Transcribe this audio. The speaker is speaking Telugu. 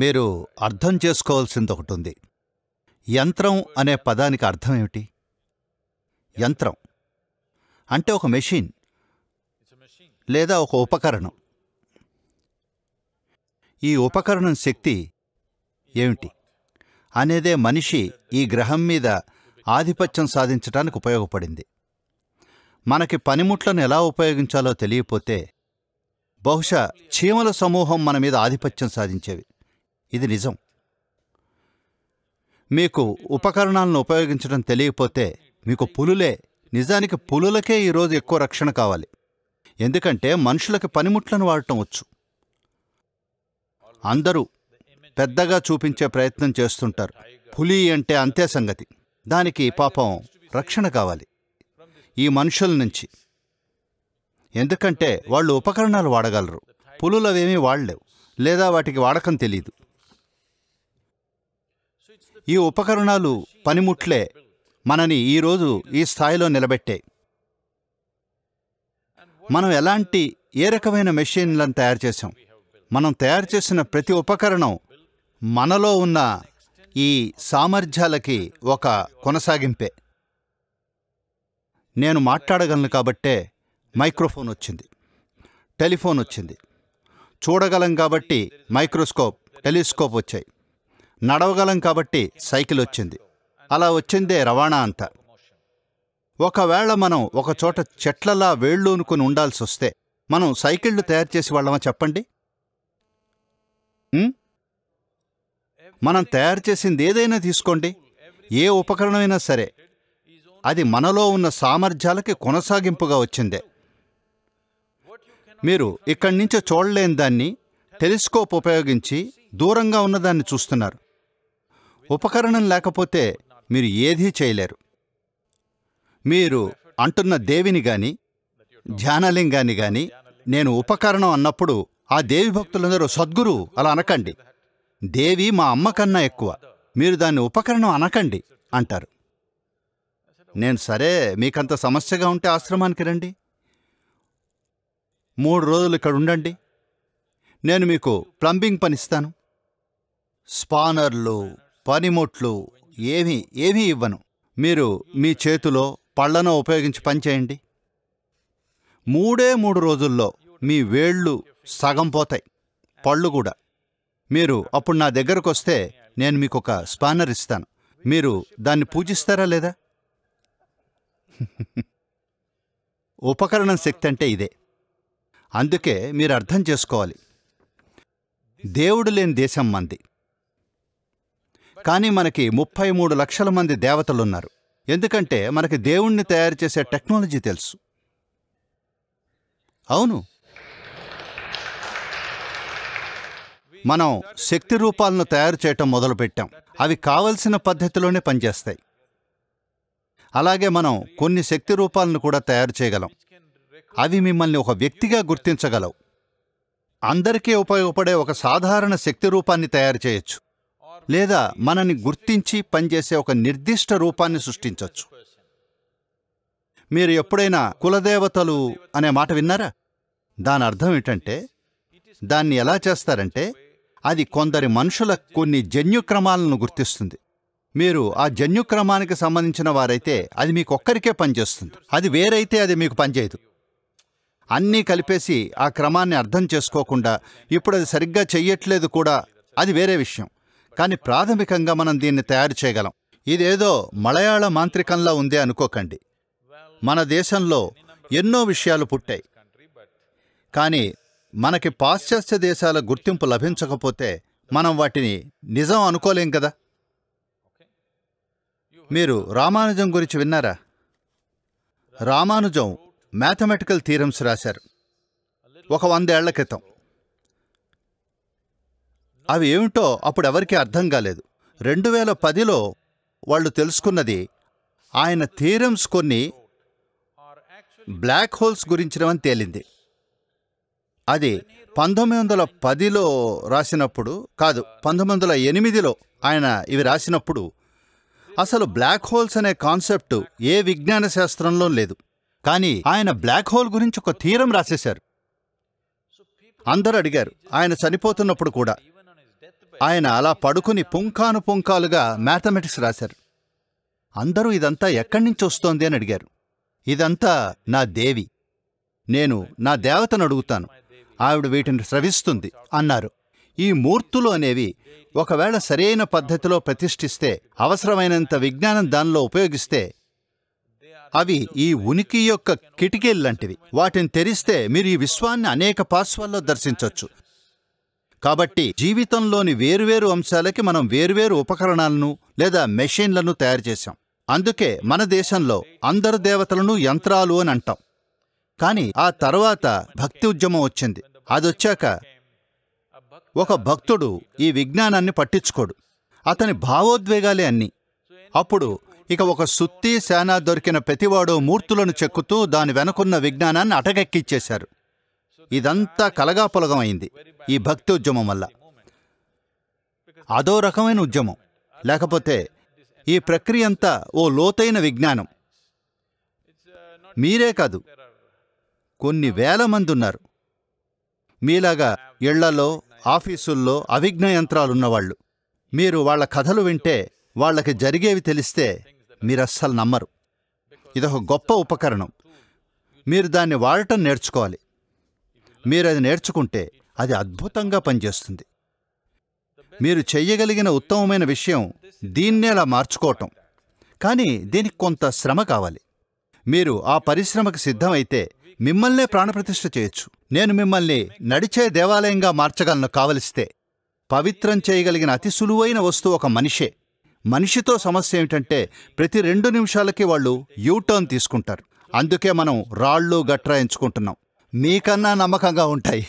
మీరు అర్థం చేసుకోవాల్సింది ఒకటి ఉంది యంత్రం అనే పదానికి అర్థం ఏమిటి యంత్రం అంటే ఒక మెషిన్ లేదా ఒక ఉపకరణం ఈ ఉపకరణం శక్తి ఏమిటి అనేదే మనిషి ఈ గ్రహం మీద ఆధిపత్యం సాధించడానికి ఉపయోగపడింది మనకి పనిముట్లను ఎలా ఉపయోగించాలో తెలియపోతే బహుశా చీమల సమూహం మన మీద ఆధిపత్యం సాధించేవి ఇది నిజం మీకు ఉపకరణాలను ఉపయోగించడం తెలియకపోతే మీకు పులులే నిజానికి పులులకే ఈరోజు ఎక్కువ రక్షణ కావాలి ఎందుకంటే మనుషులకి పనిముట్లను వాడటం వచ్చు అందరూ పెద్దగా చూపించే ప్రయత్నం చేస్తుంటారు పులి అంటే అంతే సంగతి దానికి పాపం రక్షణ కావాలి ఈ మనుషుల నుంచి ఎందుకంటే వాళ్ళు ఉపకరణాలు వాడగలరు పులులు వాడలేవు లేదా వాటికి వాడకం తెలియదు ఈ ఉపకరణాలు పనిముట్లే మనని ఈరోజు ఈ స్థాయిలో నిలబెట్టాయి మనం ఎలాంటి ఏ రకమైన మెషిన్లను తయారు చేసాం మనం తయారు చేసిన ప్రతి ఉపకరణం మనలో ఉన్న ఈ సామర్థ్యాలకి ఒక కొనసాగింపే నేను మాట్లాడగలను కాబట్టే మైక్రోఫోన్ వచ్చింది టెలిఫోన్ వచ్చింది చూడగలం కాబట్టి మైక్రోస్కోప్ టెలిస్కోప్ వచ్చాయి నడవగలం కాబట్టి సైకిల్ వచ్చింది అలా వచ్చిందే రవాణా అంతా ఒకవేళ మనం ఒక చోట చెట్లలా వేళ్ళూనుకుని ఉండాల్సి వస్తే మనం సైకిళ్ళు తయారు చేసి వాళ్ళమా చెప్పండి మనం తయారు చేసింది ఏదైనా తీసుకోండి ఏ ఉపకరణమైనా సరే అది మనలో ఉన్న సామర్థ్యాలకి కొనసాగింపుగా వచ్చిందే మీరు ఇక్కడి నుంచో చూడలేని దాన్ని టెలిస్కోప్ ఉపయోగించి దూరంగా ఉన్నదాన్ని చూస్తున్నారు ఉపకరణం లేకపోతే మీరు ఏదీ చేయలేరు మీరు అంటున్న దేవిని గాని ధ్యానలింగాన్ని గాని నేను ఉపకరణం అన్నప్పుడు ఆ దేవి భక్తులందరూ సద్గురు అలా అనకండి దేవి మా అమ్మ కన్నా ఎక్కువ మీరు దాన్ని ఉపకరణం అనకండి అంటారు నేను సరే మీకంత సమస్యగా ఉంటే ఆశ్రమానికి రండి మూడు రోజులు ఇక్కడ ఉండండి నేను మీకు ప్లంబింగ్ పనిస్తాను స్పానర్లు పనిముట్లు ఏమీ ఏమీ ఇవ్వను మీరు మీ చేతిలో పళ్ళను ఉపయోగించి పనిచేయండి మూడే మూడు రోజుల్లో మీ వేళ్ళు సగం పోతాయి పళ్ళు కూడా మీరు అప్పుడు నా దగ్గరకు వస్తే నేను మీకు ఒక స్పానర్ ఇస్తాను మీరు దాన్ని పూజిస్తారా లేదా ఉపకరణం శక్తి అంటే ఇదే అందుకే మీరు అర్థం చేసుకోవాలి దేవుడు లేని దేశం మంది కానీ మనకి ముప్పై మూడు లక్షల మంది దేవతలున్నారు ఎందుకంటే మనకి దేవుణ్ణి తయారు చేసే టెక్నాలజీ తెలుసు అవును మనం శక్తి రూపాలను తయారు చేయటం మొదలుపెట్టాం అవి కావలసిన పద్ధతిలోనే పనిచేస్తాయి అలాగే మనం కొన్ని శక్తి రూపాలను కూడా తయారు చేయగలం అవి మిమ్మల్ని ఒక వ్యక్తిగా గుర్తించగలవు అందరికీ ఉపయోగపడే ఒక సాధారణ శక్తి రూపాన్ని తయారు చేయొచ్చు లేదా మనని గుర్తించి పనిచేసే ఒక నిర్దిష్ట రూపాన్ని సృష్టించవచ్చు మీరు ఎప్పుడైనా కులదేవతలు అనే మాట విన్నారా దాని అర్థం ఏంటంటే దాన్ని ఎలా చేస్తారంటే అది కొందరి మనుషుల కొన్ని జన్యుక్రమాలను గుర్తిస్తుంది మీరు ఆ జన్యుక్రమానికి సంబంధించిన వారైతే అది మీకు ఒక్కరికే పనిచేస్తుంది అది వేరైతే అది మీకు పనిచేయదు అన్నీ కలిపేసి ఆ క్రమాన్ని అర్థం చేసుకోకుండా ఇప్పుడు అది సరిగ్గా చెయ్యట్లేదు కూడా అది వేరే విషయం కానీ ప్రాథమికంగా మనం దీన్ని తయారు చేయగలం ఇదేదో మలయాళ మాంత్రికంలా ఉందే అనుకోకండి మన దేశంలో ఎన్నో విషయాలు పుట్టాయి కానీ మనకి పాశ్చాత్య దేశాల గుర్తింపు లభించకపోతే మనం వాటిని నిజం అనుకోలేం కదా మీరు రామానుజం గురించి విన్నారా రామానుజం మ్యాథమెటికల్ థీరమ్స్ రాశారు ఒక వందేళ్ల క్రితం అవి ఏమిటో అప్పుడు ఎవరికీ అర్థం కాలేదు రెండు వేల పదిలో వాళ్ళు తెలుసుకున్నది ఆయన థీరమ్స్ కొన్ని బ్లాక్ హోల్స్ గురించినవని తేలింది అది పంతొమ్మిది వందల పదిలో రాసినప్పుడు కాదు పంతొమ్మిది వందల ఎనిమిదిలో ఆయన ఇవి రాసినప్పుడు అసలు బ్లాక్ హోల్స్ అనే కాన్సెప్ట్ ఏ విజ్ఞాన శాస్త్రంలో లేదు కానీ ఆయన బ్లాక్ హోల్ గురించి ఒక థీరం రాసేశారు అందరూ అడిగారు ఆయన చనిపోతున్నప్పుడు కూడా ఆయన అలా పడుకుని పుంకాను పుంకాలుగా మ్యాథమెటిక్స్ రాశారు అందరూ ఇదంతా ఎక్కడి వస్తోంది అని అడిగారు ఇదంతా నా దేవి నేను నా దేవతను అడుగుతాను ఆవిడ వీటిని స్రవిస్తుంది అన్నారు ఈ మూర్తులు అనేవి ఒకవేళ సరైన పద్ధతిలో ప్రతిష్ఠిస్తే అవసరమైనంత విజ్ఞానం దానిలో ఉపయోగిస్తే అవి ఈ ఉనికి యొక్క కిటికీల్లాంటివి వాటిని తెరిస్తే మీరు ఈ విశ్వాన్ని అనేక పార్శ్వాల్లో దర్శించవచ్చు కాబట్టి జీవితంలోని వేరువేరు అంశాలకి మనం వేర్వేరు ఉపకరణాలను లేదా మెషిన్లను తయారు చేశాం అందుకే మన దేశంలో అందరు దేవతలను యంత్రాలు అని అంటాం కాని ఆ తర్వాత భక్తి ఉద్యమం వచ్చింది అదొచ్చాక ఒక భక్తుడు ఈ విజ్ఞానాన్ని పట్టించుకోడు అతని భావోద్వేగాలే అన్ని అప్పుడు ఇక ఒక సుత్తి శానా దొరికిన ప్రతివాడో మూర్తులను చెక్కుతూ దాని వెనకున్న విజ్ఞానాన్ని అటగెక్కిచ్చేశారు ఇదంతా కలగాపులగం అయింది ఈ భక్తి ఉద్యమం వల్ల అదో రకమైన ఉద్యమం లేకపోతే ఈ ప్రక్రియ అంతా ఓ లోతైన విజ్ఞానం మీరే కాదు కొన్ని వేల మంది ఉన్నారు మీలాగా ఇళ్లలో ఆఫీసుల్లో అవిజ్ఞ యంత్రాలున్నవాళ్ళు మీరు వాళ్ళ కథలు వింటే వాళ్ళకి జరిగేవి తెలిస్తే మీరు అస్సలు నమ్మరు ఇదొక గొప్ప ఉపకరణం మీరు దాన్ని వాడటం నేర్చుకోవాలి మీరు అది నేర్చుకుంటే అది అద్భుతంగా పనిచేస్తుంది మీరు చెయ్యగలిగిన ఉత్తమమైన విషయం దీన్నే అలా మార్చుకోవటం కానీ దీనికి కొంత శ్రమ కావాలి మీరు ఆ పరిశ్రమకు సిద్ధమైతే మిమ్మల్నే ప్రాణప్రతిష్ఠ చేయొచ్చు నేను మిమ్మల్ని నడిచే దేవాలయంగా మార్చగలను కావలిస్తే పవిత్రం చేయగలిగిన అతి సులువైన వస్తువు ఒక మనిషే మనిషితో సమస్య ఏమిటంటే ప్రతి రెండు నిమిషాలకి వాళ్ళు యూటర్న్ తీసుకుంటారు అందుకే మనం రాళ్ళు గట్రా ఎంచుకుంటున్నాం మీకన్నా నమ్మకంగా ఉంటాయి